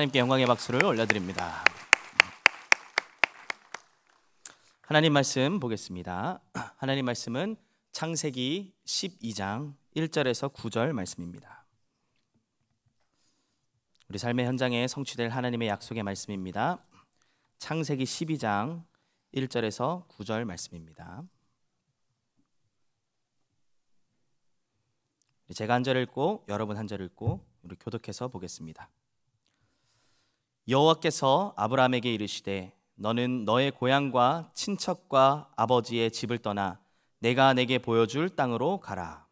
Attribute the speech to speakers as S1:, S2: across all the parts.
S1: 하나님께 영광의 박수를 올려드립니다. 하나님 말씀 보겠습니다. 하나님 말씀은 창세기 12장 1절에서 9절 말씀입니다. 우리 삶의 현장에 성취될 하나님의 약속의 말씀입니다. 창세기 12장 1절에서 9절 말씀입니다. 제가 한 절 읽고 여러분 한 절 읽고 우리 교독해서 보겠습니다. 여호와께서 아브라함에게 이르시되 너는 너의 고향과 친척과 아버지의 집을 떠나 내가 내게 보여줄 땅으로 가라.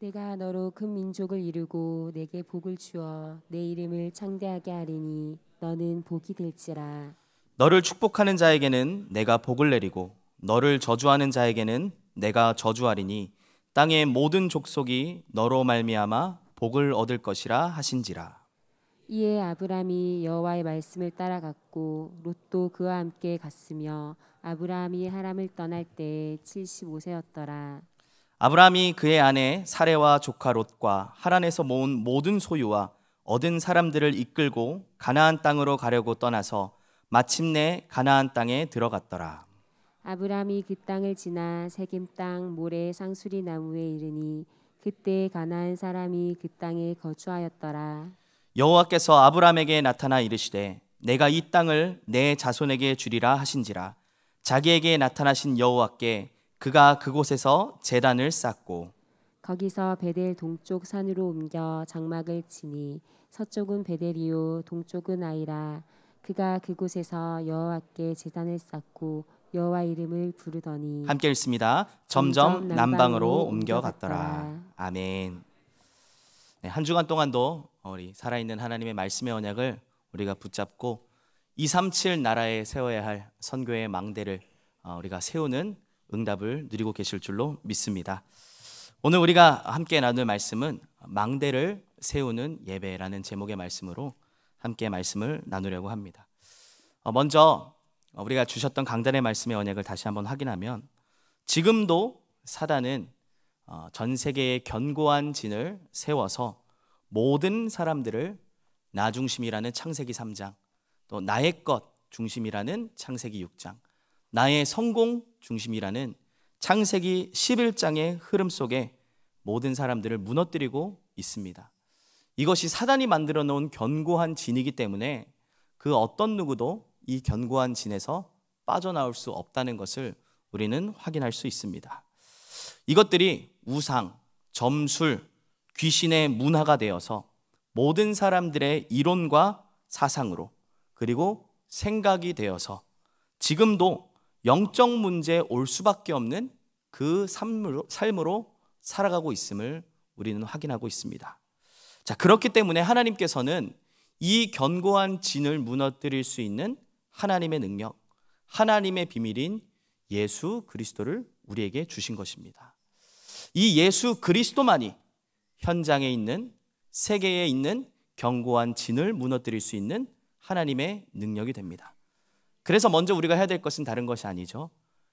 S2: 내가 너로 큰 민족을 이루고 내게 복을 주어 내 이름을 창대하게 하리니 너는 복이 될지라.
S1: 너를 축복하는 자에게는 내가 복을 내리고 너를 저주하는 자에게는 내가 저주하리니 땅의 모든 족속이 너로 말미암아 복을 얻을 것이라 하신지라.
S2: 이에 아브라함이 여호와의 말씀을 따라갔고 롯도 그와 함께 갔으며 아브라함이 하람을 떠날 때 75세였더라.
S1: 아브람이 그의 아내 사레와 조카 롯과 하란에서 모은 모든 소유와 얻은 사람들을 이끌고 가나안 땅으로 가려고 떠나서 마침내 가나안 땅에 들어갔더라.
S2: 아브람이 그 땅을 지나 세겜 땅 모래 상수리 나무에 이르니 그때 가나안 사람이 그 땅에 거주하였더라.
S1: 여호와께서 아브라함에게 나타나 이르시되 내가 이 땅을 내 자손에게 주리라 하신지라 자기에게 나타나신 여호와께 그가 그곳에서 제단을 쌓고
S2: 거기서 베델 동쪽 산으로 옮겨 장막을 치니 서쪽은 베델이요 동쪽은 아이라 그가 그곳에서 여호와께 제단을 쌓고 여호와 이름을 부르더니 함께 읽습니다. 점점, 점점 남방으로, 남방으로 옮겨갔더라. 옮겨갔더라.
S1: 아멘. 네, 한 주간 동안도 우리 살아있는 하나님의 말씀의 언약을 우리가 붙잡고 237 나라에 세워야 할 선교의 망대를 어, 우리가 세우는 응답을 누리고 계실 줄로 믿습니다. 오늘 우리가 함께 나눌 말씀은 망대를 세우는 예배라는 제목의 말씀으로 함께 말씀을 나누려고 합니다. 어, 먼저 우리가 주셨던 강단의 말씀의 언약을 다시 한번 확인하면 지금도 사단은 어, 전 세계에 견고한 진을 세워서 모든 사람들을 나 중심이라는 창세기 3장, 또 나의 것 중심이라는 창세기 6장, 나의 성공 중심이라는 창세기 11장의 흐름 속에 모든 사람들을 무너뜨리고 있습니다. 이것이 사단이 만들어 놓은 견고한 진이기 때문에 그 어떤 누구도 이 견고한 진에서 빠져나올 수 없다는 것을 우리는 확인할 수 있습니다. 이것들이 우상, 점술, 귀신의 문화가 되어서 모든 사람들의 이론과 사상으로 그리고 생각이 되어서 지금도 영적 문제에 올 수밖에 없는 그 삶으로, 삶으로 살아가고 있음을 우리는 확인하고 있습니다. 자, 그렇기 때문에 하나님께서는 이 견고한 진을 무너뜨릴 수 있는 하나님의 능력, 하나님의 비밀인 예수 그리스도를 우리에게 주신 것입니다. 이 예수 그리스도만이 현장에 있는 세계에 있는 견고한 진을 무너뜨릴 수 있는 하나님의 능력이 됩니다. 그래서 먼저 우리가 해야 될 것은 다른 것이 아니죠.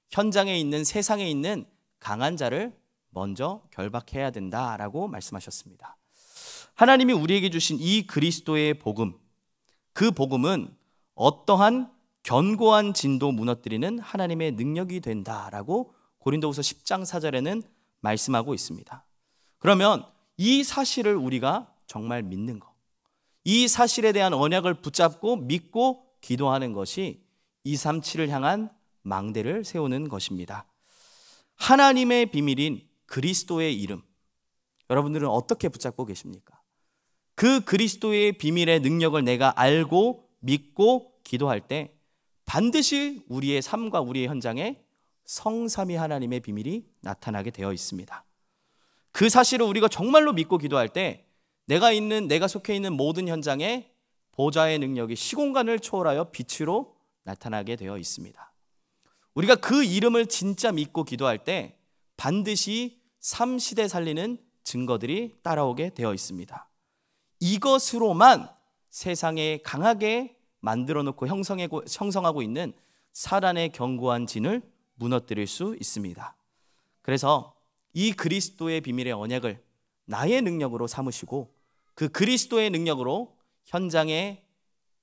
S1: 현장에 있는 세상에 있는 강한 자를 먼저 결박해야 된다라고 말씀하셨습니다. 하나님이 우리에게 주신 이 그리스도의 복음, 그 복음은 어떠한 견고한 진도 무너뜨리는 하나님의 능력이 된다라고 고린도후서 10장 4절에는 말씀하고 있습니다. 그러면 이 사실을 우리가 정말 믿는 것, 이 사실에 대한 언약을 붙잡고 믿고 기도하는 것이 237을 향한 망대를 세우는 것입니다. 하나님의 비밀인 그리스도의 이름. 여러분들은 어떻게 붙잡고 계십니까? 그 그리스도의 비밀의 능력을 내가 알고 믿고 기도할 때 반드시 우리의 삶과 우리의 현장에 성삼위 하나님의 비밀이 나타나게 되어 있습니다. 그 사실을 우리가 정말로 믿고 기도할 때 내가 있는 내가 속해 있는 모든 현장에 보좌의 능력이 시공간을 초월하여 빛으로 나타나게 되어 있습니다. 우리가 그 이름을 진짜 믿고 기도할 때 반드시 삼시대 살리는 증거들이 따라오게 되어 있습니다. 이것으로만 세상에 강하게 만들어 놓고 형성하고 있는 사단의 견고한 진을 무너뜨릴 수 있습니다. 그래서 이 그리스도의 비밀의 언약을 나의 능력으로 삼으시고 그 그리스도의 능력으로 현장에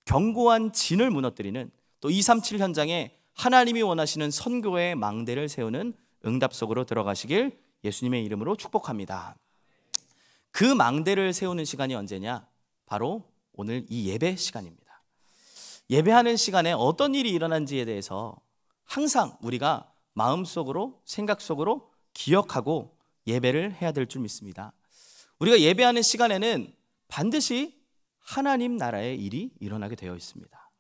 S1: 견고한 진을 무너뜨리는 또 237 현장에 하나님이 원하시는 선교의 망대를 세우는 응답 속으로 들어가시길 예수님의 이름으로 축복합니다. 그 망대를 세우는 시간이 언제냐? 바로 오늘 이 예배 시간입니다. 예배하는 시간에 어떤 일이 일어난지에 대해서 항상 우리가 마음속으로 생각 속으로 기억하고 예배를 해야 될 줄 믿습니다. 우리가 예배하는 시간에는 반드시 하나님 나라의 일이 일어나게 되어 있습니다.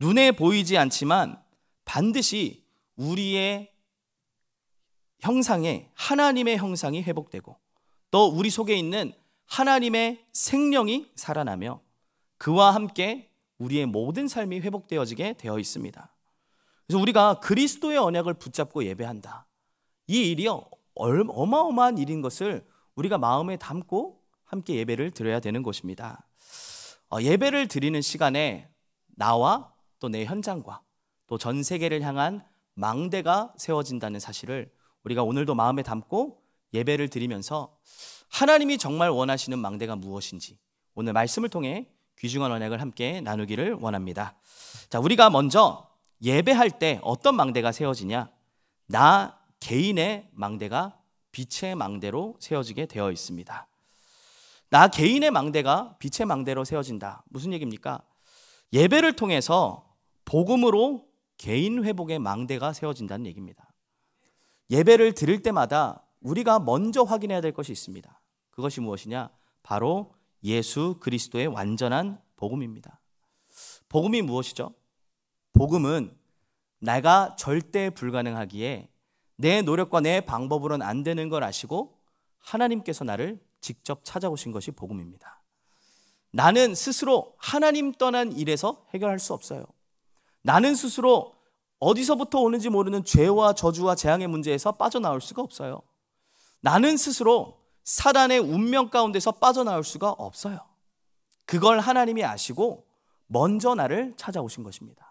S1: 눈에 보이지 않지만 반드시 우리의 형상에 하나님의 형상이 회복되고 또 우리 속에 있는 하나님의 생명이 살아나며 그와 함께 우리의 모든 삶이 회복되어지게 되어 있습니다. 그래서 우리가 그리스도의 언약을 붙잡고 예배한다. 이 일이요 어마어마한 일인 것을 우리가 마음에 담고 함께 예배를 드려야 되는 것입니다. 어, 예배를 드리는 시간에 나와 또 내 현장과 또 전 세계를 향한 망대가 세워진다는 사실을 우리가 오늘도 마음에 담고 예배를 드리면서 하나님이 정말 원하시는 망대가 무엇인지 오늘 말씀을 통해 귀중한 언약을 함께 나누기를 원합니다. 자, 우리가 먼저 예배할 때 어떤 망대가 세워지냐? 나 개인의 망대가 빛의 망대로 세워지게 되어 있습니다. 나 개인의 망대가 빛의 망대로 세워진다. 무슨 얘기입니까? 예배를 통해서 복음으로 개인 회복의 망대가 세워진다는 얘기입니다. 예배를 드릴 때마다 우리가 먼저 확인해야 될 것이 있습니다. 그것이 무엇이냐? 바로 예수 그리스도의 완전한 복음입니다. 복음이 무엇이죠? 복음은 내가 절대 불가능하기에 내 노력과 내 방법으로는 안 되는 걸 아시고 하나님께서 나를 직접 찾아오신 것이 복음입니다. 나는 스스로 하나님 떠난 일에서 해결할 수 없어요. 나는 스스로 어디서부터 오는지 모르는 죄와 저주와 재앙의 문제에서 빠져나올 수가 없어요. 나는 스스로 사단의 운명 가운데서 빠져나올 수가 없어요. 그걸 하나님이 아시고 먼저 나를 찾아오신 것입니다.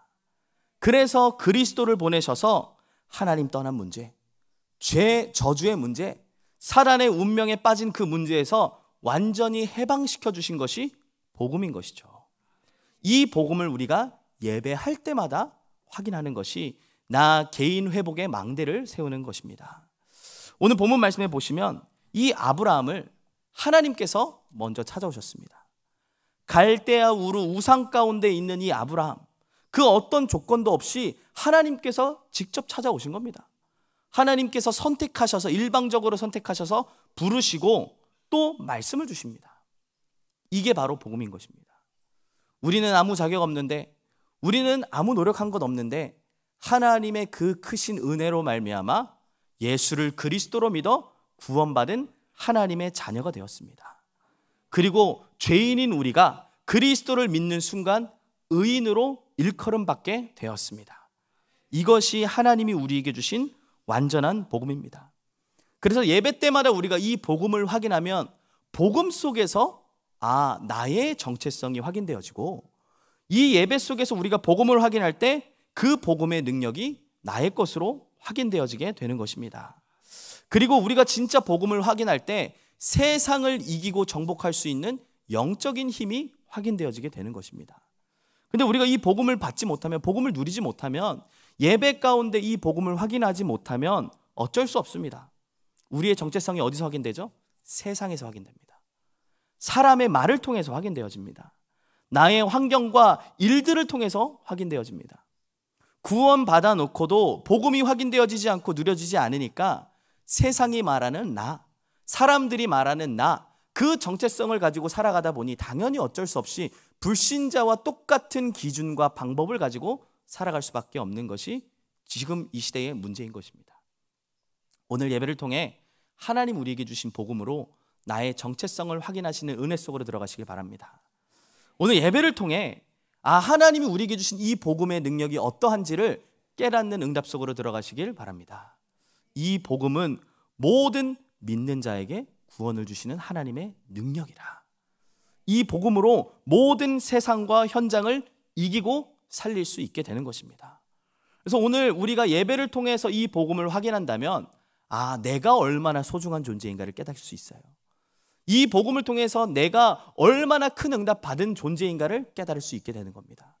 S1: 그래서 그리스도를 보내셔서 하나님 떠난 문제, 죄, 저주의 문제, 사단의 운명에 빠진 그 문제에서 완전히 해방시켜 주신 것이 복음인 것이죠. 이 복음을 우리가 예배할 때마다 확인하는 것이 나 개인 회복의 망대를 세우는 것입니다. 오늘 본문 말씀해 보시면 이 아브라함을 하나님께서 먼저 찾아오셨습니다. 갈대아 우루 우상 가운데 있는 이 아브라함. 그 어떤 조건도 없이 하나님께서 직접 찾아오신 겁니다. 하나님께서 선택하셔서 일방적으로 선택하셔서 부르시고 또 말씀을 주십니다. 이게 바로 복음인 것입니다. 우리는 아무 자격 없는데 우리는 아무 노력한 것 없는데 하나님의 그 크신 은혜로 말미암아 예수를 그리스도로 믿어 구원받은 하나님의 자녀가 되었습니다. 그리고 죄인인 우리가 그리스도를 믿는 순간 의인으로 일컬음 받게 되었습니다. 이것이 하나님이 우리에게 주신 완전한 복음입니다. 그래서 예배 때마다 우리가 이 복음을 확인하면 복음 속에서 아, 나의 정체성이 확인되어지고 이 예배 속에서 우리가 복음을 확인할 때 그 복음의 능력이 나의 것으로 확인되어지게 되는 것입니다. 그리고 우리가 진짜 복음을 확인할 때 세상을 이기고 정복할 수 있는 영적인 힘이 확인되어지게 되는 것입니다. 근데 우리가 이 복음을 받지 못하면 복음을 누리지 못하면 예배 가운데 이 복음을 확인하지 못하면 어쩔 수 없습니다. 우리의 정체성이 어디서 확인되죠? 세상에서 확인됩니다. 사람의 말을 통해서 확인되어집니다. 나의 환경과 일들을 통해서 확인되어집니다. 구원 받아놓고도 복음이 확인되어지지 않고 누려지지 않으니까 세상이 말하는 나, 사람들이 말하는 나, 그 정체성을 가지고 살아가다 보니 당연히 어쩔 수 없이 불신자와 똑같은 기준과 방법을 가지고 살아갈 수밖에 없는 것이 지금 이 시대의 문제인 것입니다. 오늘 예배를 통해 하나님 우리에게 주신 복음으로 나의 정체성을 확인하시는 은혜 속으로 들어가시길 바랍니다. 오늘 예배를 통해 아 하나님이 우리에게 주신 이 복음의 능력이 어떠한지를 깨닫는 응답 속으로 들어가시길 바랍니다. 이 복음은 모든 믿는 자에게 구원을 주시는 하나님의 능력이라. 이 복음으로 모든 세상과 현장을 이기고 살릴 수 있게 되는 것입니다. 그래서 오늘 우리가 예배를 통해서 이 복음을 확인한다면 아, 내가 얼마나 소중한 존재인가를 깨닫을수 있어요. 이 복음을 통해서 내가 얼마나 큰 응답 받은 존재인가를 깨달을 수 있게 되는 겁니다.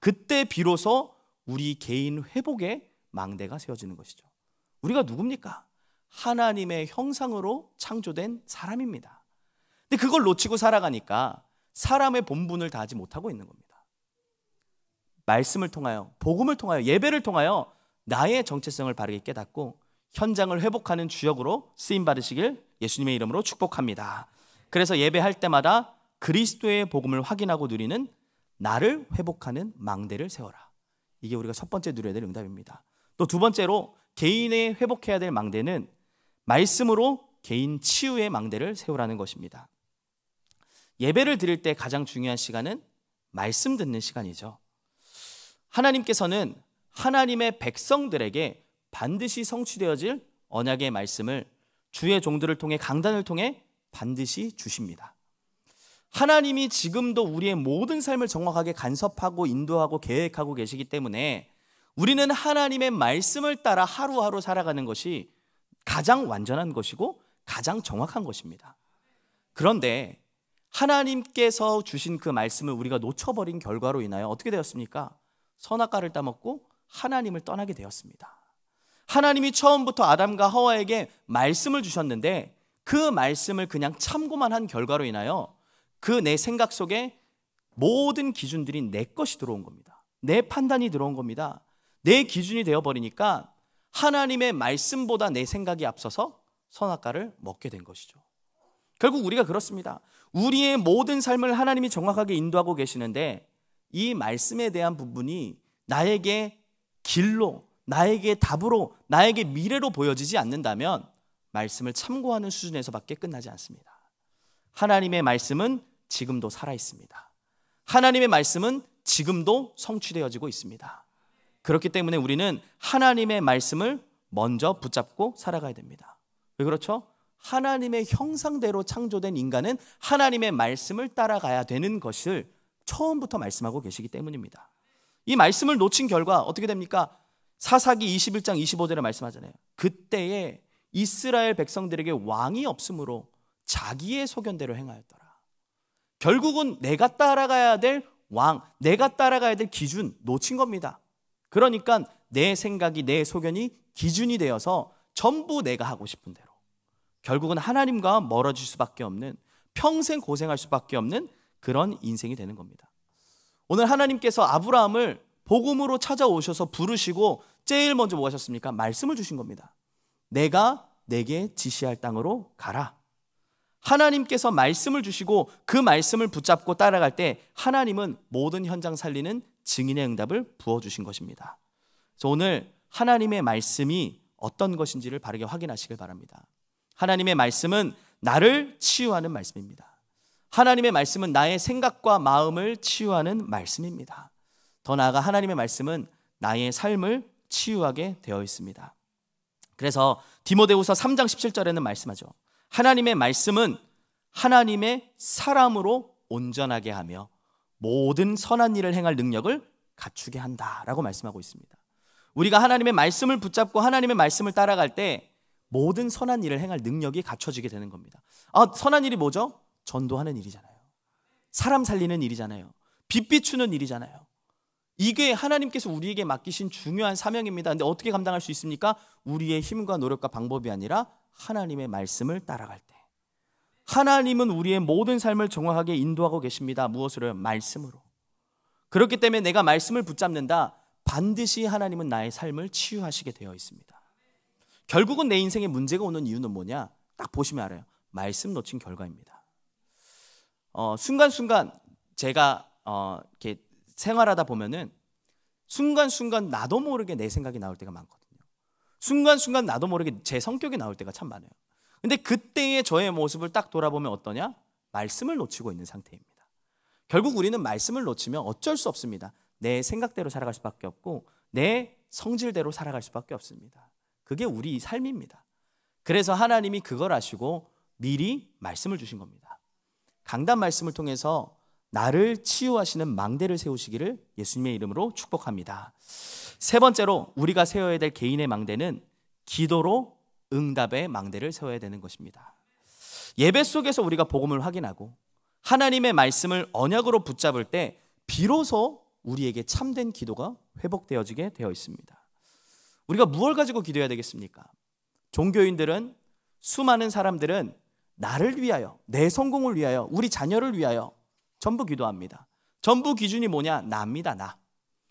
S1: 그때 비로소 우리 개인 회복의 망대가 세워지는 것이죠. 우리가 누굽니까? 하나님의 형상으로 창조된 사람입니다. 근데 그걸 놓치고 살아가니까 사람의 본분을 다하지 못하고 있는 겁니다. 말씀을 통하여, 복음을 통하여, 예배를 통하여 나의 정체성을 바르게 깨닫고 현장을 회복하는 주역으로 쓰임 받으시길 예수님의 이름으로 축복합니다. 그래서 예배할 때마다 그리스도의 복음을 확인하고 누리는 나를 회복하는 망대를 세워라. 이게 우리가 첫 번째 누려야 될 응답입니다. 또 두 번째로 개인의 회복해야 될 망대는 말씀으로 개인 치유의 망대를 세우라는 것입니다. 예배를 드릴 때 가장 중요한 시간은 말씀 듣는 시간이죠. 하나님께서는 하나님의 백성들에게 반드시 성취되어질 언약의 말씀을 주의 종들을 통해 강단을 통해 반드시 주십니다. 하나님이 지금도 우리의 모든 삶을 정확하게 간섭하고 인도하고 계획하고 계시기 때문에 우리는 하나님의 말씀을 따라 하루하루 살아가는 것이 가장 완전한 것이고 가장 정확한 것입니다. 그런데 하나님께서 주신 그 말씀을 우리가 놓쳐버린 결과로 인하여 어떻게 되었습니까? 선악과를 따먹고 하나님을 떠나게 되었습니다. 하나님이 처음부터 아담과 하와에게 말씀을 주셨는데 그 말씀을 그냥 참고만 한 결과로 인하여 그 내 생각 속에 모든 기준들이 내 것이 들어온 겁니다. 내 판단이 들어온 겁니다. 내 기준이 되어버리니까 하나님의 말씀보다 내 생각이 앞서서 선악과를 먹게 된 것이죠. 결국 우리가 그렇습니다. 우리의 모든 삶을 하나님이 정확하게 인도하고 계시는데 이 말씀에 대한 부분이 나에게 길로, 나에게 답으로, 나에게 미래로 보여지지 않는다면 말씀을 참고하는 수준에서밖에 끝나지 않습니다. 하나님의 말씀은 지금도 살아있습니다. 하나님의 말씀은 지금도 성취되어지고 있습니다. 그렇기 때문에 우리는 하나님의 말씀을 먼저 붙잡고 살아가야 됩니다. 왜 그렇죠? 하나님의 형상대로 창조된 인간은 하나님의 말씀을 따라가야 되는 것을 처음부터 말씀하고 계시기 때문입니다. 이 말씀을 놓친 결과 어떻게 됩니까? 사사기 21장 25절에 말씀하잖아요. 그때에 이스라엘 백성들에게 왕이 없으므로 자기의 소견대로 행하였더라. 결국은 내가 따라가야 될 왕, 내가 따라가야 될 기준 놓친 겁니다. 그러니까 내 생각이 내 소견이 기준이 되어서 전부 내가 하고 싶은 대로 결국은 하나님과 멀어질 수밖에 없는 평생 고생할 수밖에 없는 그런 인생이 되는 겁니다. 오늘 하나님께서 아브라함을 복음으로 찾아오셔서 부르시고 제일 먼저 뭐 하셨습니까? 말씀을 주신 겁니다. 내가 내게 지시할 땅으로 가라. 하나님께서 말씀을 주시고 그 말씀을 붙잡고 따라갈 때 하나님은 모든 현장 살리는 증인의 응답을 부어주신 것입니다. 그래서 오늘 하나님의 말씀이 어떤 것인지를 바르게 확인하시길 바랍니다. 하나님의 말씀은 나를 치유하는 말씀입니다. 하나님의 말씀은 나의 생각과 마음을 치유하는 말씀입니다. 더 나아가 하나님의 말씀은 나의 삶을 치유하게 되어 있습니다. 그래서 디모데후서 3장 17절에는 말씀하죠. 하나님의 말씀은 하나님의 사람으로 온전하게 하며 모든 선한 일을 행할 능력을 갖추게 한다라고 말씀하고 있습니다. 우리가 하나님의 말씀을 붙잡고 하나님의 말씀을 따라갈 때 모든 선한 일을 행할 능력이 갖춰지게 되는 겁니다. 아, 선한 일이 뭐죠? 전도하는 일이잖아요. 사람 살리는 일이잖아요. 빛 비추는 일이잖아요. 이게 하나님께서 우리에게 맡기신 중요한 사명입니다. 근데 어떻게 감당할 수 있습니까? 우리의 힘과 노력과 방법이 아니라 하나님의 말씀을 따라갈 때. 하나님은 우리의 모든 삶을 정확하게 인도하고 계십니다. 무엇으로요? 말씀으로. 그렇기 때문에 내가 말씀을 붙잡는다. 반드시 하나님은 나의 삶을 치유하시게 되어 있습니다. 결국은 내 인생에 문제가 오는 이유는 뭐냐? 딱 보시면 알아요. 말씀 놓친 결과입니다. 어, 순간순간 제가 어, 이렇게 생활하다 보면은 순간순간 나도 모르게 내 생각이 나올 때가 많거든요. 순간순간 나도 모르게 제 성격이 나올 때가 참 많아요. 근데 그때의 저의 모습을 딱 돌아보면 어떠냐? 말씀을 놓치고 있는 상태입니다. 결국 우리는 말씀을 놓치면 어쩔 수 없습니다. 내 생각대로 살아갈 수밖에 없고 내 성질대로 살아갈 수밖에 없습니다. 그게 우리 삶입니다. 그래서 하나님이 그걸 아시고 미리 말씀을 주신 겁니다. 강단 말씀을 통해서 나를 치유하시는 망대를 세우시기를 예수님의 이름으로 축복합니다. 세 번째로 우리가 세워야 될 개인의 망대는 기도로 응답의 망대를 세워야 되는 것입니다. 예배 속에서 우리가 복음을 확인하고 하나님의 말씀을 언약으로 붙잡을 때 비로소 우리에게 참된 기도가 회복되어지게 되어 있습니다. 우리가 무엇 가지고 기도해야 되겠습니까? 종교인들은 수많은 사람들은 나를 위하여, 내 성공을 위하여, 우리 자녀를 위하여 전부 기도합니다. 전부 기준이 뭐냐? 나입니다, 나.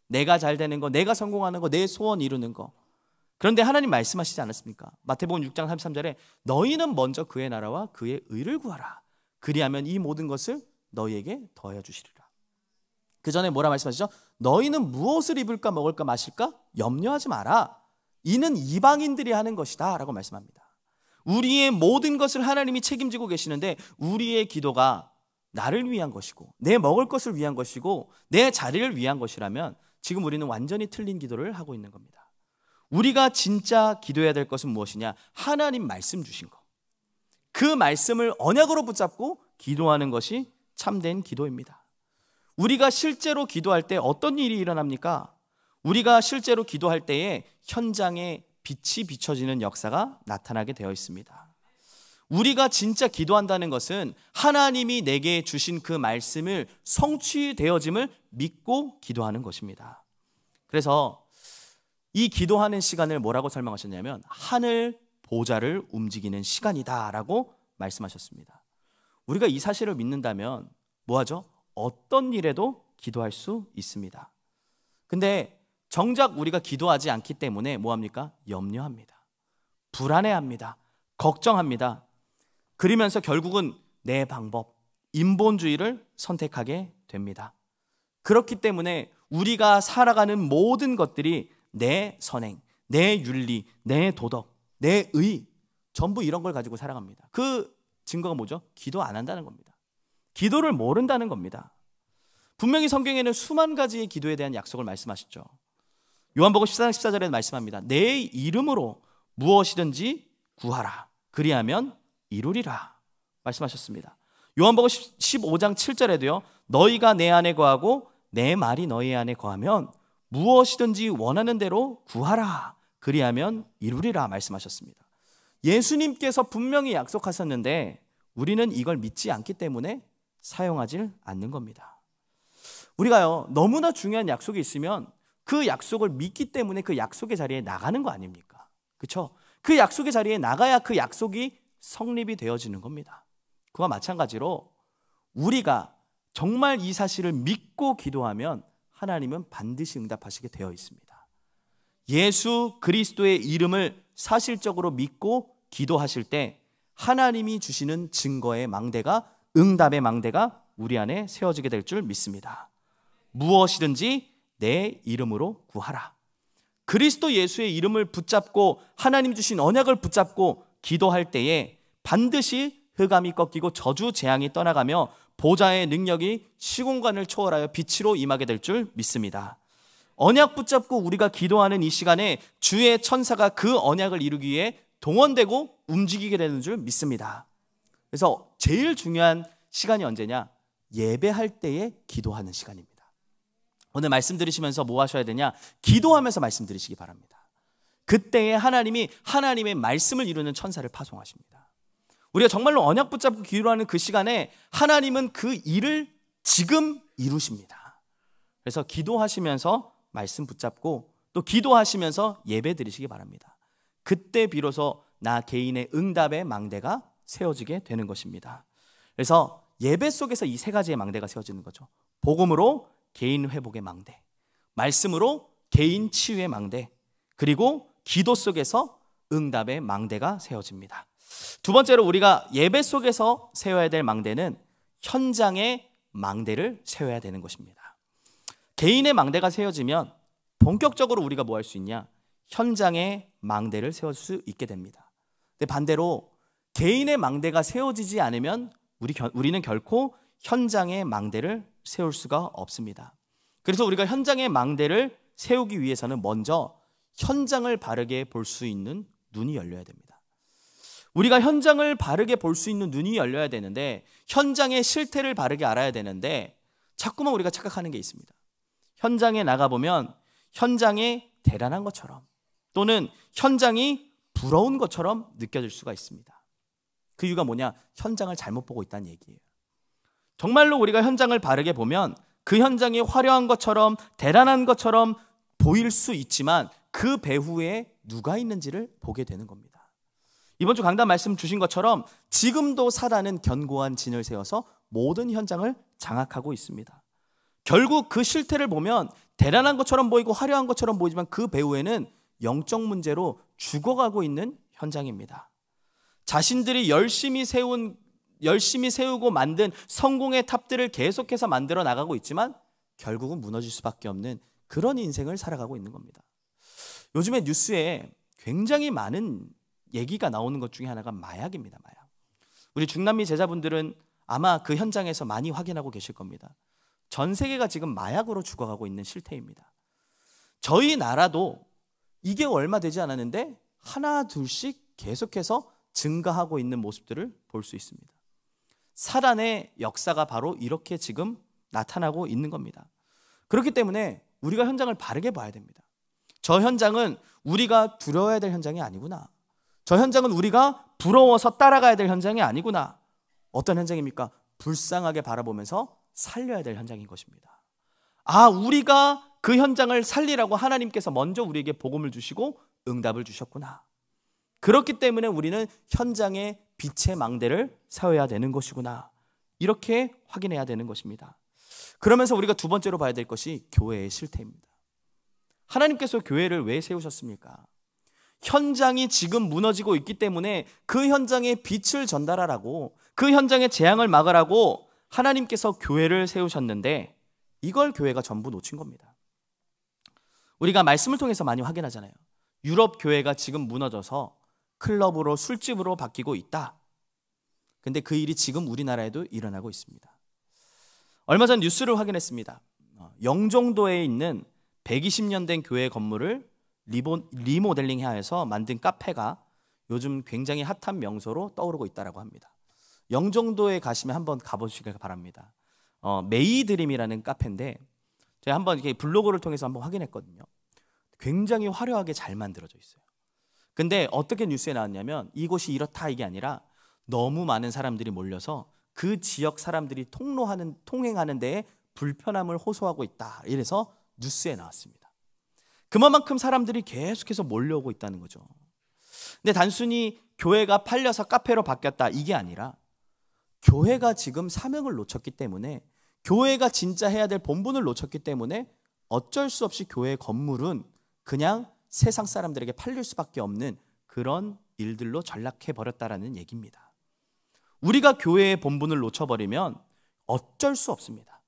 S1: 내가 잘 되는 거, 내가 성공하는 거, 내 소원 이루는 거. 그런데 하나님 말씀하시지 않았습니까? 마태복음 6장 33절에 너희는 먼저 그의 나라와 그의 의를 구하라. 그리하면 이 모든 것을 너희에게 더하여 주시리라. 그 전에 뭐라 말씀하시죠? 너희는 무엇을 입을까 먹을까 마실까 염려하지 마라. 이는 이방인들이 하는 것이다 라고 말씀합니다. 우리의 모든 것을 하나님이 책임지고 계시는데 우리의 기도가 나를 위한 것이고 내 먹을 것을 위한 것이고 내 자리를 위한 것이라면 지금 우리는 완전히 틀린 기도를 하고 있는 겁니다. 우리가 진짜 기도해야 될 것은 무엇이냐? 하나님 말씀 주신 것. 그 말씀을 언약으로 붙잡고 기도하는 것이 참된 기도입니다. 우리가 실제로 기도할 때 어떤 일이 일어납니까? 우리가 실제로 기도할 때에 현장에 빛이 비춰지는 역사가 나타나게 되어 있습니다. 우리가 진짜 기도한다는 것은 하나님이 내게 주신 그 말씀을 성취되어짐을 믿고 기도하는 것입니다. 그래서 이 기도하는 시간을 뭐라고 설명하셨냐면 하늘 보좌를 움직이는 시간이다라고 말씀하셨습니다. 우리가 이 사실을 믿는다면 뭐하죠? 어떤 일에도 기도할 수 있습니다. 근데 정작 우리가 기도하지 않기 때문에 뭐합니까? 염려합니다. 불안해합니다. 걱정합니다. 그러면서 결국은 내 방법, 인본주의를 선택하게 됩니다. 그렇기 때문에 우리가 살아가는 모든 것들이 내 선행, 내 윤리, 내 도덕, 내 의, 전부 이런 걸 가지고 살아갑니다. 그 증거가 뭐죠? 기도 안 한다는 겁니다. 기도를 모른다는 겁니다. 분명히 성경에는 수만 가지의 기도에 대한 약속을 말씀하셨죠. 요한복음 14장 14절에 말씀합니다. 내 이름으로 무엇이든지 구하라. 그리하면 이루리라. 말씀하셨습니다. 요한복음 15장 7절에도요. 너희가 내 안에 거하고 내 말이 너희 안에 거하면 무엇이든지 원하는 대로 구하라. 그리하면 이루리라 말씀하셨습니다. 예수님께서 분명히 약속하셨는데 우리는 이걸 믿지 않기 때문에 사용하지 않는 겁니다. 우리가요, 너무나 중요한 약속이 있으면 그 약속을 믿기 때문에 그 약속의 자리에 나가는 거 아닙니까? 그렇죠? 그 약속의 자리에 나가야 그 약속이 성립이 되어지는 겁니다. 그와 마찬가지로 우리가 정말 이 사실을 믿고 기도하면 하나님은 반드시 응답하시게 되어 있습니다. 예수 그리스도의 이름을 사실적으로 믿고 기도하실 때 하나님이 주시는 증거의 망대가 응답의 망대가 우리 안에 세워지게 될 줄 믿습니다. 무엇이든지 내 이름으로 구하라. 그리스도 예수의 이름을 붙잡고 하나님 주신 언약을 붙잡고 기도할 때에 반드시 흑암이 꺾이고 저주 재앙이 떠나가며 보좌의 능력이 시공간을 초월하여 빛으로 임하게 될 줄 믿습니다. 언약 붙잡고 우리가 기도하는 이 시간에 주의 천사가 그 언약을 이루기 위해 동원되고 움직이게 되는 줄 믿습니다. 그래서 제일 중요한 시간이 언제냐? 예배할 때에 기도하는 시간입니다. 오늘 말씀드리시면서 뭐 하셔야 되냐? 기도하면서 말씀드리시기 바랍니다. 그때에 하나님이 하나님의 말씀을 이루는 천사를 파송하십니다. 우리가 정말로 언약 붙잡고 기도하는 그 시간에 하나님은 그 일을 지금 이루십니다. 그래서 기도하시면서 말씀 붙잡고 또 기도하시면서 예배 드리시기 바랍니다. 그때 비로소 나 개인의 응답의 망대가 세워지게 되는 것입니다. 그래서 예배 속에서 이 세 가지의 망대가 세워지는 거죠. 복음으로 개인 회복의 망대, 말씀으로 개인 치유의 망대, 그리고 기도 속에서 응답의 망대가 세워집니다. 두 번째로 우리가 예배 속에서 세워야 될 망대는 현장의 망대를 세워야 되는 것입니다. 개인의 망대가 세워지면 본격적으로 우리가 뭐 할 수 있냐? 현장의 망대를 세울 수 있게 됩니다. 근데 반대로 개인의 망대가 세워지지 않으면 우리, 우리는 결코 현장의 망대를 세울 수가 없습니다. 그래서 우리가 현장의 망대를 세우기 위해서는 먼저 현장을 바르게 볼 수 있는 눈이 열려야 됩니다. 우리가 현장을 바르게 볼 수 있는 눈이 열려야 되는데 현장의 실태를 바르게 알아야 되는데 자꾸만 우리가 착각하는 게 있습니다. 현장에 나가보면 현장에 대단한 것처럼 또는 현장이 부러운 것처럼 느껴질 수가 있습니다. 그 이유가 뭐냐? 현장을 잘못 보고 있다는 얘기예요. 정말로 우리가 현장을 바르게 보면 그 현장이 화려한 것처럼 대단한 것처럼 보일 수 있지만 그 배후에 누가 있는지를 보게 되는 겁니다. 이번 주 강단 말씀 주신 것처럼 지금도 사단은 견고한 진을 세워서 모든 현장을 장악하고 있습니다. 결국 그 실태를 보면 대단한 것처럼 보이고 화려한 것처럼 보이지만 그 배후에는 영적 문제로 죽어가고 있는 현장입니다. 자신들이 열심히 세운 열심히 세우고 만든 성공의 탑들을 계속해서 만들어 나가고 있지만 결국은 무너질 수밖에 없는 그런 인생을 살아가고 있는 겁니다. 요즘에 뉴스에 굉장히 많은 얘기가 나오는 것 중에 하나가 마약입니다. 마약. 우리 중남미 제자분들은 아마 그 현장에서 많이 확인하고 계실 겁니다. 전 세계가 지금 마약으로 죽어가고 있는 실태입니다. 저희 나라도 이게 얼마 되지 않았는데 하나 둘씩 계속해서 증가하고 있는 모습들을 볼 수 있습니다. 사단의 역사가 바로 이렇게 지금 나타나고 있는 겁니다. 그렇기 때문에 우리가 현장을 바르게 봐야 됩니다. 저 현장은 우리가 두려워야 될 현장이 아니구나. 저 현장은 우리가 부러워서 따라가야 될 현장이 아니구나. 어떤 현장입니까? 불쌍하게 바라보면서 살려야 될 현장인 것입니다. 아, 우리가 그 현장을 살리라고 하나님께서 먼저 우리에게 복음을 주시고 응답을 주셨구나. 그렇기 때문에 우리는 현장의 빛의 망대를 세워야 되는 것이구나. 이렇게 확인해야 되는 것입니다. 그러면서 우리가 두 번째로 봐야 될 것이 교회의 실태입니다. 하나님께서 교회를 왜 세우셨습니까? 현장이 지금 무너지고 있기 때문에 그 현장에 빛을 전달하라고 그 현장의 재앙을 막으라고 하나님께서 교회를 세우셨는데 이걸 교회가 전부 놓친 겁니다. 우리가 말씀을 통해서 많이 확인하잖아요. 유럽 교회가 지금 무너져서 클럽으로 술집으로 바뀌고 있다. 근데 그 일이 지금 우리나라에도 일어나고 있습니다. 얼마 전 뉴스를 확인했습니다. 어, 영종도에 있는 120년 된 교회 건물을 리보, 리모델링해서 만든 카페가 요즘 굉장히 핫한 명소로 떠오르고 있다라고 합니다. 영종도에 가시면 한번 가보시길 바랍니다. 어, 메이드림이라는 카페인데 제가 한번 이렇게 블로그를 통해서 한번 확인했거든요. 굉장히 화려하게 잘 만들어져 있어요. 근데 어떻게 뉴스에 나왔냐면 이곳이 이렇다 이게 아니라 너무 많은 사람들이 몰려서 그 지역 사람들이 통로하는 통행하는 데에 불편함을 호소하고 있다. 이래서 뉴스에 나왔습니다. 그만큼 사람들이 계속해서 몰려오고 있다는 거죠. 근데 단순히 교회가 팔려서 카페로 바뀌었다 이게 아니라 교회가 지금 사명을 놓쳤기 때문에 교회가 진짜 해야 될 본분을 놓쳤기 때문에 어쩔 수 없이 교회 건물은 그냥 세상 사람들에게 팔릴 수밖에 없는 그런 일들로 전락해 버렸다라는 얘기입니다. 우리가 교회의 본분을 놓쳐버리면 어쩔 수 없습니다.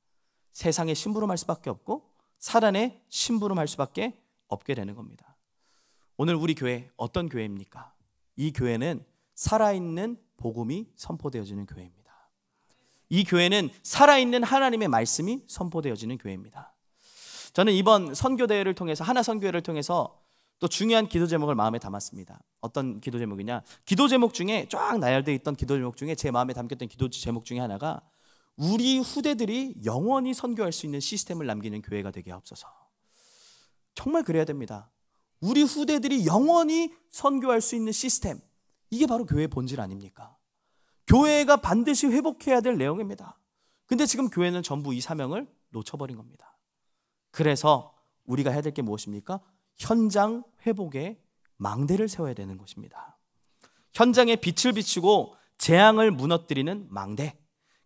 S1: 세상에 심부름할 수밖에 없고 사단에 심부름할 수밖에 없게 되는 겁니다. 오늘 우리 교회 어떤 교회입니까? 이 교회는 살아있는 복음이 선포되어지는 교회입니다. 이 교회는 살아있는 하나님의 말씀이 선포되어지는 교회입니다. 저는 이번 선교대회를 통해서 하나 선교회를 통해서 또 중요한 기도 제목을 마음에 담았습니다. 어떤 기도 제목이냐? 기도 제목 중에 쫙나열되어 있던 기도 제목 중에 제 마음에 담겼던 기도 제목 중에 하나가 우리 후대들이 영원히 선교할 수 있는 시스템을 남기는 교회가 되게 없어서 정말 그래야 됩니다. 우리 후대들이 영원히 선교할 수 있는 시스템. 이게 바로 교회의 본질 아닙니까? 교회가 반드시 회복해야 될 내용입니다. 근데 지금 교회는 전부 이 사명을 놓쳐버린 겁니다. 그래서 우리가 해야 될 게 무엇입니까? 현장 회복에 망대를 세워야 되는 것입니다. 현장에 빛을 비추고 재앙을 무너뜨리는 망대.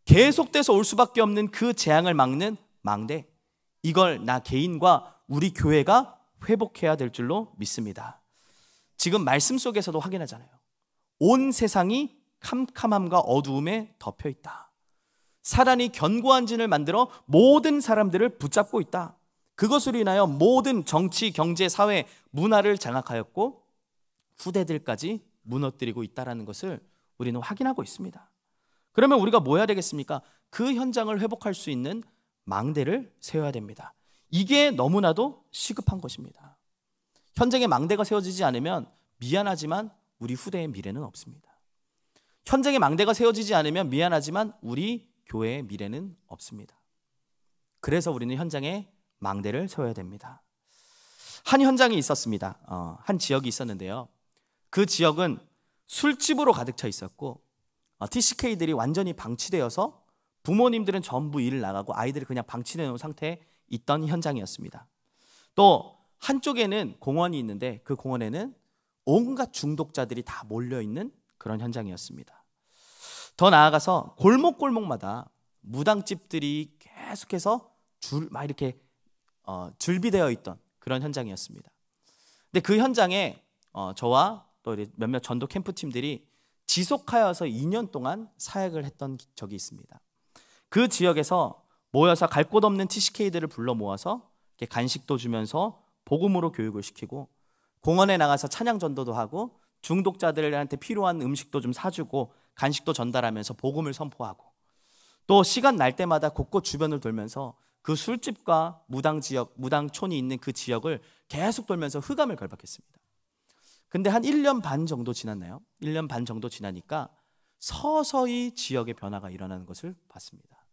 S1: 계속돼서 올 수밖에 없는 그 재앙을 막는 망대. 이걸 나 개인과 우리 교회가 회복해야 될 줄로 믿습니다. 지금 말씀 속에서도 확인하잖아요. 온 세상이 캄캄함과 어두움에 덮여 있다. 사단이 견고한 진을 만들어 모든 사람들을 붙잡고 있다. 그것으로 인하여 모든 정치, 경제, 사회, 문화를 장악하였고 후대들까지 무너뜨리고 있다라는 것을 우리는 확인하고 있습니다. 그러면 우리가 뭐 해야 되겠습니까? 그 현장을 회복할 수 있는 망대를 세워야 됩니다. 이게 너무나도 시급한 것입니다. 현장의 망대가 세워지지 않으면 미안하지만 우리 후대의 미래는 없습니다. 현장의 망대가 세워지지 않으면 미안하지만 우리 교회의 미래는 없습니다. 그래서 우리는 현장에 망대를 세워야 됩니다. 한 현장이 있었습니다. 어, 한 지역이 있었는데요. 그 지역은 술집으로 가득 차 있었고 어, TCK들이 완전히 방치되어서 부모님들은 전부 일을 나가고 아이들을 그냥 방치해 놓은 상태에 있던 현장이었습니다. 또 한쪽에는 공원이 있는데 그 공원에는 온갖 중독자들이 다 몰려 있는 그런 현장이었습니다. 더 나아가서 골목골목마다 무당집들이 계속해서 줄 막 이렇게 어, 준비되어 있던 그런 현장이었습니다. 근데 그 현장에 어, 저와 또 몇몇 전도 캠프 팀들이 지속하여서 2년 동안 사역을 했던 적이 있습니다. 그 지역에서 모여서 갈 곳 없는 TCK들을 불러 모아서 간식도 주면서 복음으로 교육을 시키고 공원에 나가서 찬양 전도도 하고 중독자들한테 필요한 음식도 좀 사주고 간식도 전달하면서 복음을 선포하고 또 시간 날 때마다 곳곳 주변을 돌면서 그 술집과 무당 지역, 무당촌이 있는 그 지역을 계속 돌면서 흑암을 결박했습니다. 근데 한 1년 반 정도 지났나요? 1년 반 정도 지나니까 서서히 지역의 변화가 일어나는 것을 봤습니다.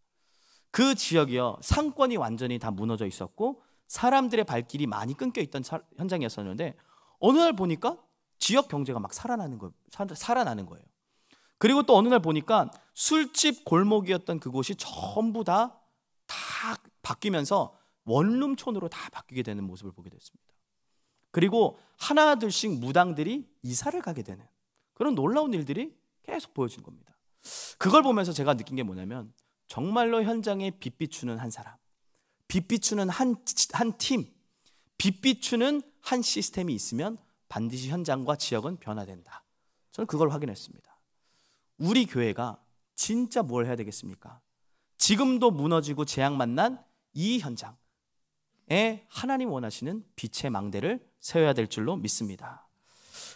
S1: 그 지역이요. 상권이 완전히 다 무너져 있었고 사람들의 발길이 많이 끊겨 있던 현장이었었는데 어느 날 보니까 지역 경제가 막 살아나는 거 살아나는 거예요. 그리고 또 어느 날 보니까 술집 골목이었던 그곳이 전부 다다 바뀌면서 원룸촌으로 다 바뀌게 되는 모습을 보게 됐습니다. 그리고 하나둘씩 무당들이 이사를 가게 되는 그런 놀라운 일들이 계속 보여진 겁니다. 그걸 보면서 제가 느낀 게 뭐냐면 정말로 현장에 빛 비추는 한 사람, 빛 비추는 한, 한 팀, 빛 비추는 한 시스템이 있으면 반드시 현장과 지역은 변화된다. 저는 그걸 확인했습니다. 우리 교회가 진짜 뭘 해야 되겠습니까? 지금도 무너지고 재앙 만난 이 현장에 하나님 원하시는 빛의 망대를 세워야 될 줄로 믿습니다.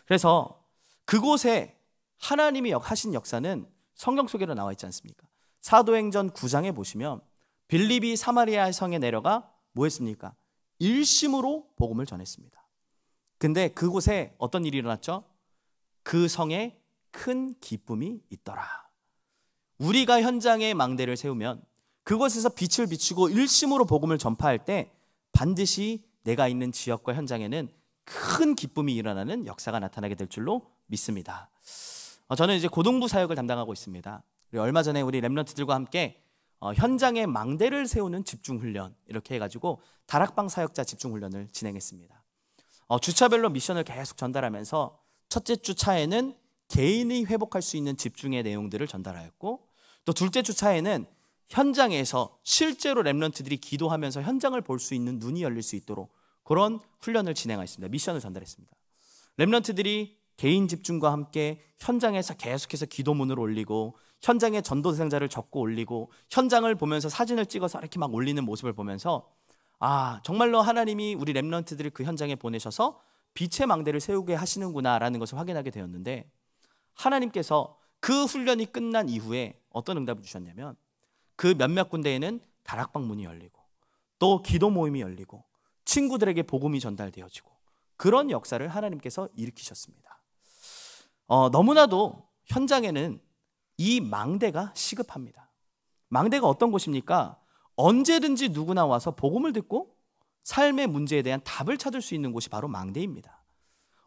S1: 그래서 그곳에 하나님이 역 하신 역사는 성경 속에로 나와 있지 않습니까? 사도행전 9장에 보시면 빌립이 사마리아 성에 내려가 뭐 했습니까? 일심으로 복음을 전했습니다. 근데 그곳에 어떤 일이 일어났죠? 그 성에 큰 기쁨이 있더라. 우리가 현장에 망대를 세우면 그곳에서 빛을 비추고 일심으로 복음을 전파할 때 반드시 내가 있는 지역과 현장에는 큰 기쁨이 일어나는 역사가 나타나게 될 줄로 믿습니다. 어, 저는 이제 고등부 사역을 담당하고 있습니다. 얼마 전에 우리 랩런트들과 함께 어, 현장에 망대를 세우는 집중 훈련 이렇게 해가지고 다락방 사역자 집중 훈련을 진행했습니다. 어, 주차별로 미션을 계속 전달하면서 첫째 주차에는 개인이 회복할 수 있는 집중의 내용들을 전달하였고 또 둘째 주차에는 현장에서 실제로 랩런트들이 기도하면서 현장을 볼 수 있는 눈이 열릴 수 있도록 그런 훈련을 진행하였습니다. 미션을 전달했습니다. 랩런트들이 개인 집중과 함께 현장에서 계속해서 기도문을 올리고 현장에 전도 대상자를 적고 올리고 현장을 보면서 사진을 찍어서 이렇게 막 올리는 모습을 보면서 아 정말로 하나님이 우리 랩런트들을 그 현장에 보내셔서 빛의 망대를 세우게 하시는구나라는 것을 확인하게 되었는데 하나님께서 그 훈련이 끝난 이후에 어떤 응답을 주셨냐면 그 몇몇 군데에는 다락방 문이 열리고 또 기도 모임이 열리고 친구들에게 복음이 전달되어지고 그런 역사를 하나님께서 일으키셨습니다. 어, 너무나도 현장에는 이 망대가 시급합니다. 망대가 어떤 곳입니까? 언제든지 누구나 와서 복음을 듣고 삶의 문제에 대한 답을 찾을 수 있는 곳이 바로 망대입니다.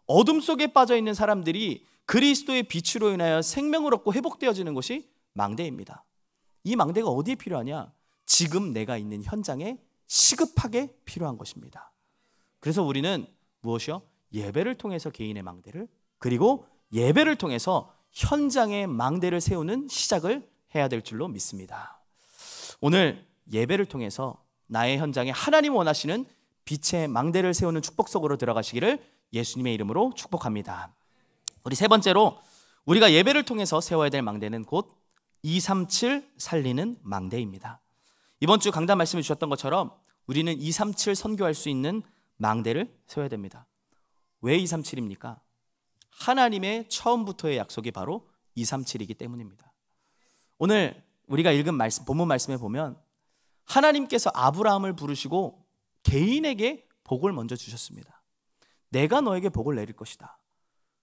S1: 어둠 속에 빠져 있는 사람들이 그리스도의 빛으로 인하여 생명을 얻고 회복되어지는 곳이 망대입니다. 이 망대가 어디에 필요하냐? 지금 내가 있는 현장에 시급하게 필요한 것입니다. 그래서 우리는 무엇이요? 예배를 통해서 개인의 망대를 그리고 예배를 통해서 현장의 망대를 세우는 시작을 해야 될 줄로 믿습니다. 오늘 예배를 통해서 나의 현장에 하나님 원하시는 빛의 망대를 세우는 축복 속으로 들어가시기를 예수님의 이름으로 축복합니다. 우리 세 번째로 우리가 예배를 통해서 세워야 될 망대는 곧237 살리는 망대입니다. 이번 주 강단 말씀해 주셨던 것처럼 우리는 237 선교할 수 있는 망대를 세워야 됩니다. 왜 237입니까? 하나님의 처음부터의 약속이 바로 237이기 때문입니다. 오늘 우리가 읽은 말씀 본문 말씀에 보면 하나님께서 아브라함을 부르시고 개인에게 복을 먼저 주셨습니다. 내가 너에게 복을 내릴 것이다.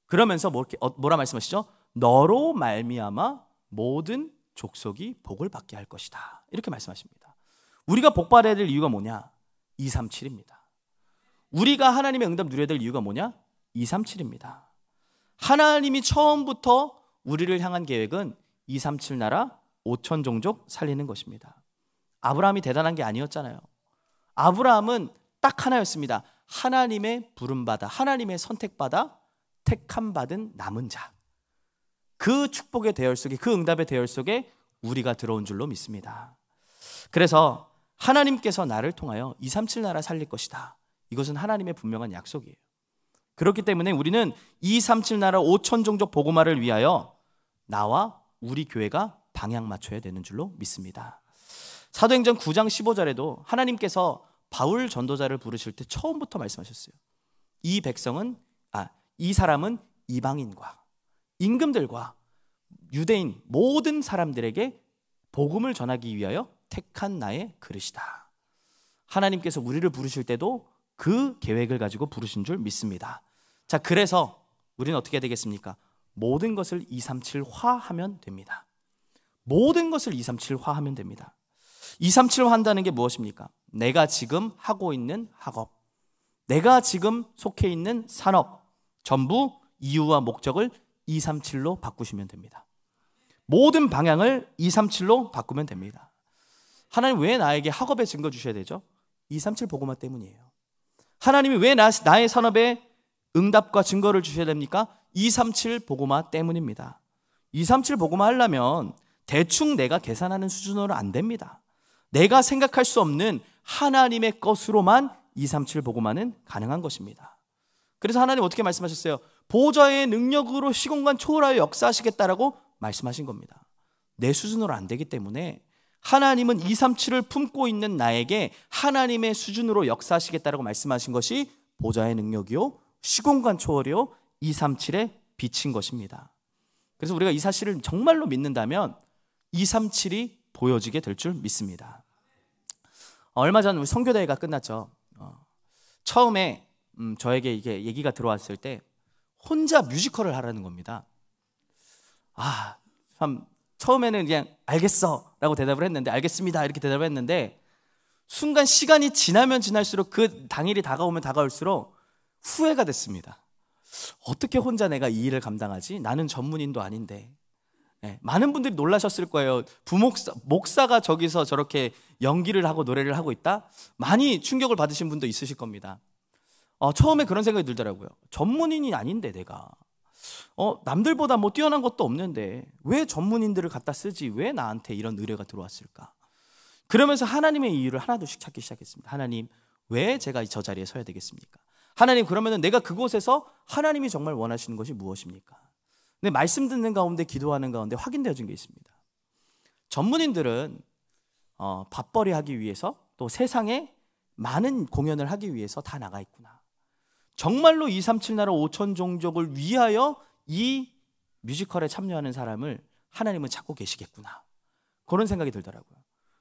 S1: 그러면서 뭐, 어, 뭐라 말씀하시죠? 너로 말미암아 모든 족속이 복을 받게 할 것이다. 이렇게 말씀하십니다. 우리가 복 받아야 될 이유가 뭐냐? 237입니다. 우리가 하나님의 응답 누려야 될 이유가 뭐냐? 237입니다. 하나님이 처음부터 우리를 향한 계획은 237 나라 5천 종족 살리는 것입니다. 아브라함이 대단한 게 아니었잖아요. 아브라함은 딱 하나였습니다. 하나님의 부름받아, 하나님의 선택받아 택함 받은 남은 자. 그 축복의 대열 속에 그 응답의 대열 속에 우리가 들어온 줄로 믿습니다. 그래서 하나님께서 나를 통하여 237 나라 살릴 것이다. 이것은 하나님의 분명한 약속이에요. 그렇기 때문에 우리는 237 나라 5천 종족 보고마를 위하여 나와 우리 교회가 방향 맞춰야 되는 줄로 믿습니다. 사도행전 9장 15절에도 하나님께서 바울 전도자를 부르실 때 처음부터 말씀하셨어요. 이 백성은 아, 이 사람은 이방인과 임금들과 유대인 모든 사람들에게 복음을 전하기 위하여 택한 나의 그릇이다. 하나님께서 우리를 부르실 때도 그 계획을 가지고 부르신 줄 믿습니다. 자, 그래서 우리는 어떻게 해야 되겠습니까? 모든 것을 237화 하면 됩니다. 모든 것을 237화 하면 됩니다. 237화 한다는 게 무엇입니까? 내가 지금 하고 있는 학업, 내가 지금 속해 있는 산업, 전부 이유와 목적을 237로 바꾸시면 됩니다. 모든 방향을 237로 바꾸면 됩니다. 하나님 왜 나에게 학업에 증거 주셔야 되죠? 237 복음화 때문이에요. 하나님이 왜 나, 나의 산업에 응답과 증거를 주셔야 됩니까? 237 복음화 때문입니다. 237 복음화 하려면 대충 내가 계산하는 수준으로 안 됩니다. 내가 생각할 수 없는 하나님의 것으로만 237 복음화는 가능한 것입니다. 그래서 하나님 어떻게 말씀하셨어요? 보좌의 능력으로 시공간 초월하여 역사하시겠다라고 말씀하신 겁니다. 내 수준으로 안 되기 때문에 하나님은 237을 품고 있는 나에게 하나님의 수준으로 역사하시겠다라고 말씀하신 것이 보좌의 능력이요 시공간 초월이요 2 3 7에 비친 것입니다. 그래서 우리가 이 사실을 정말로 믿는다면 237이 보여지게 될 줄 믿습니다. 얼마 전 우리 성교대회가 끝났죠. 어, 처음에 음, 저에게 이게 얘기가 들어왔을 때 혼자 뮤지컬을 하라는 겁니다. 아, 참 처음에는 그냥 알겠어 라고 대답을 했는데 알겠습니다 이렇게 대답을 했는데 순간 시간이 지나면 지날수록 그 당일이 다가오면 다가올수록 후회가 됐습니다. 어떻게 혼자 내가 이 일을 감당하지? 나는 전문인도 아닌데. 네, 많은 분들이 놀라셨을 거예요. 부목사, 목사가 저기서 저렇게 연기를 하고 노래를 하고 있다? 많이 충격을 받으신 분도 있으실 겁니다. 어, 처음에 그런 생각이 들더라고요. 전문인이 아닌데 내가 어, 남들보다 뭐 뛰어난 것도 없는데 왜 전문인들을 갖다 쓰지? 왜 나한테 이런 의뢰가 들어왔을까? 그러면서 하나님의 이유를 하나둘씩 찾기 시작했습니다. 하나님, 왜 제가 저 자리에 서야 되겠습니까? 하나님, 그러면은 내가 그곳에서 하나님이 정말 원하시는 것이 무엇입니까? 근데 말씀 듣는 가운데 기도하는 가운데 확인되어진 게 있습니다. 전문인들은 어, 밥벌이 하기 위해서 또 세상에 많은 공연을 하기 위해서 다 나가 있구나. 정말로 237 나라 5천 종족을 위하여 이 뮤지컬에 참여하는 사람을 하나님은 찾고 계시겠구나. 그런 생각이 들더라고요.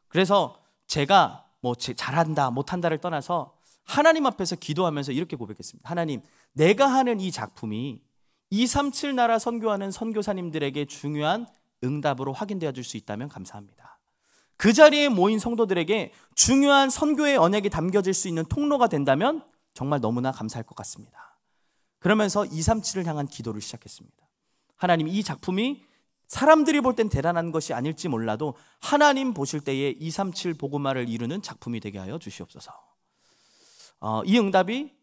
S1: 그래서 제가 뭐 잘한다, 못한다를 떠나서 하나님 앞에서 기도하면서 이렇게 고백했습니다. 하나님, 내가 하는 이 작품이 237 나라 선교하는 선교사님들에게 중요한 응답으로 확인되어 줄 수 있다면 감사합니다. 그 자리에 모인 성도들에게 중요한 선교의 언약이 담겨질 수 있는 통로가 된다면 정말 너무나 감사할 것 같습니다. 그러면서 237을 향한 기도를 시작했습니다. 하나님 이 작품이 사람들이 볼 땐 대단한 것이 아닐지 몰라도 하나님 보실 때에 237 보고말을 이루는 작품이 되게 하여 주시옵소서. 어, 이 응답이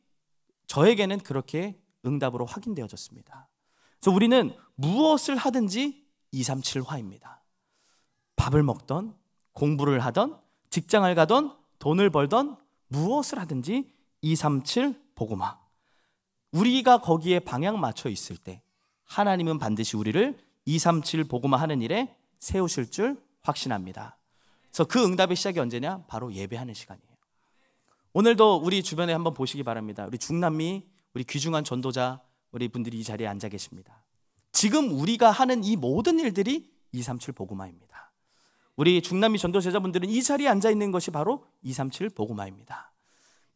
S1: 저에게는 그렇게 응답으로 확인되어졌습니다. 그래서 우리는 무엇을 하든지 237화입니다. 밥을 먹던 공부를 하던 직장을 가던 돈을 벌던 무엇을 하든지 237 복음화. 우리가 거기에 방향 맞춰 있을 때 하나님은 반드시 우리를 237 복음화 하는 일에 세우실 줄 확신합니다. 그래서 그 응답의 시작이 언제냐? 바로 예배하는 시간이에요. 오늘도 우리 주변에 한번 보시기 바랍니다. 우리 중남미, 우리 귀중한 전도자, 우리 분들이 이 자리에 앉아 계십니다. 지금 우리가 하는 이 모든 일들이 237 복음화입니다. 우리 중남미 전도 제자분들은 이 자리에 앉아 있는 것이 바로 237 복음화입니다.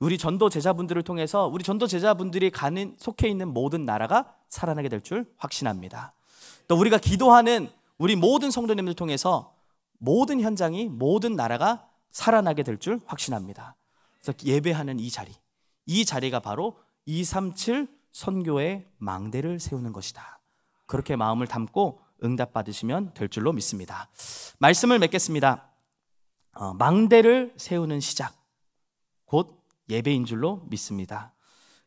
S1: 우리 전도 제자분들을 통해서 우리 전도 제자분들이 가는 속해 있는 모든 나라가 살아나게 될 줄 확신합니다. 또 우리가 기도하는 우리 모든 성도님들 통해서 모든 현장이 모든 나라가 살아나게 될 줄 확신합니다. 그래서 예배하는 이 자리, 이 자리가 바로 237 선교의 망대를 세우는 것이다. 그렇게 마음을 담고 응답 받으시면 될 줄로 믿습니다. 말씀을 맺겠습니다. 어, 망대를 세우는 시작. 곧 예배인 줄로 믿습니다.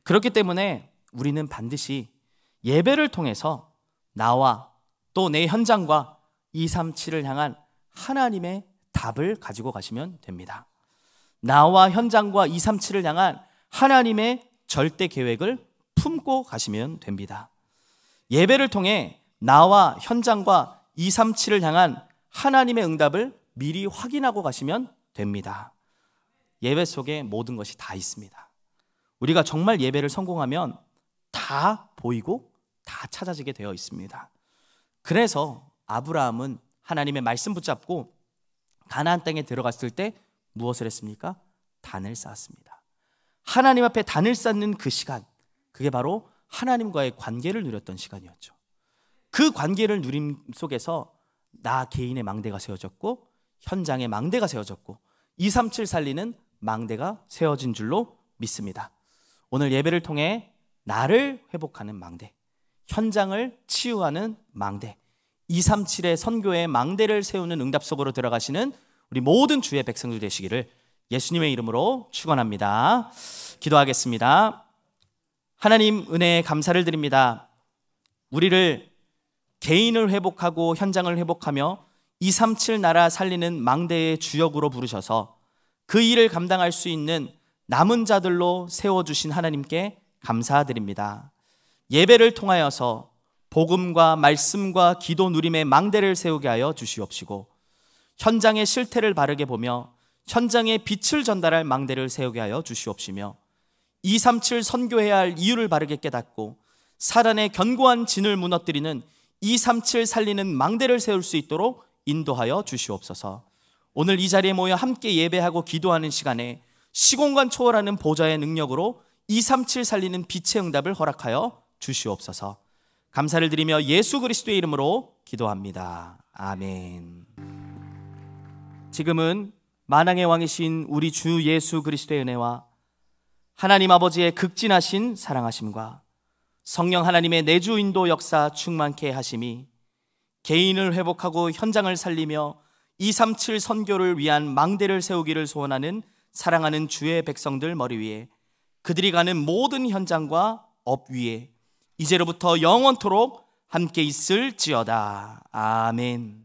S1: 그렇기 때문에 우리는 반드시 예배를 통해서 나와 또 내 현장과 237을 향한 하나님의 답을 가지고 가시면 됩니다. 나와 현장과 237을 향한 하나님의 절대 계획을 품고 가시면 됩니다. 예배를 통해 나와 현장과 237을 향한 하나님의 응답을 미리 확인하고 가시면 됩니다. 예배 속에 모든 것이 다 있습니다. 우리가 정말 예배를 성공하면 다 보이고 다 찾아지게 되어 있습니다. 그래서 아브라함은 하나님의 말씀 붙잡고 가나안 땅에 들어갔을 때 무엇을 했습니까? 단을 쌓았습니다. 하나님 앞에 단을 쌓는 그 시간, 그게 바로 하나님과의 관계를 누렸던 시간이었죠. 그 관계를 누림 속에서 나 개인의 망대가 세워졌고 현장의 망대가 세워졌고 237 살리는 망대가 세워진 줄로 믿습니다. 오늘 예배를 통해 나를 회복하는 망대, 현장을 치유하는 망대, 237의 선교의 망대를 세우는 응답 속으로 들어가시는 우리 모든 주의 백성들 되시기를 예수님의 이름으로 축원합니다. 기도하겠습니다. 하나님 은혜에 감사를 드립니다. 우리를 개인을 회복하고 현장을 회복하며 237 나라 살리는 망대의 주역으로 부르셔서 그 일을 감당할 수 있는 남은 자들로 세워주신 하나님께 감사드립니다. 예배를 통하여서 복음과 말씀과 기도 누림의 망대를 세우게 하여 주시옵시고 현장의 실태를 바르게 보며 현장의 빛을 전달할 망대를 세우게 하여 주시옵시며 237 선교해야 할 이유를 바르게 깨닫고 사단의 견고한 진을 무너뜨리는 237 살리는 망대를 세울 수 있도록 인도하여 주시옵소서. 오늘 이 자리에 모여 함께 예배하고 기도하는 시간에 시공간 초월하는 보좌의 능력으로 237 살리는 빛의 응답을 허락하여 주시옵소서. 감사를 드리며 예수 그리스도의 이름으로 기도합니다. 아멘. 지금은 만왕의 왕이신 우리 주 예수 그리스도의 은혜와 하나님 아버지의 극진하신 사랑하심과 성령 하나님의 내주 인도 역사 충만케 하심이 개인을 회복하고 현장을 살리며 237 선교를 위한 망대를 세우기를 소원하는 사랑하는 주의 백성들 머리 위에 그들이 가는 모든 현장과 업 위에 이제로부터 영원토록 함께 있을지어다. 아멘.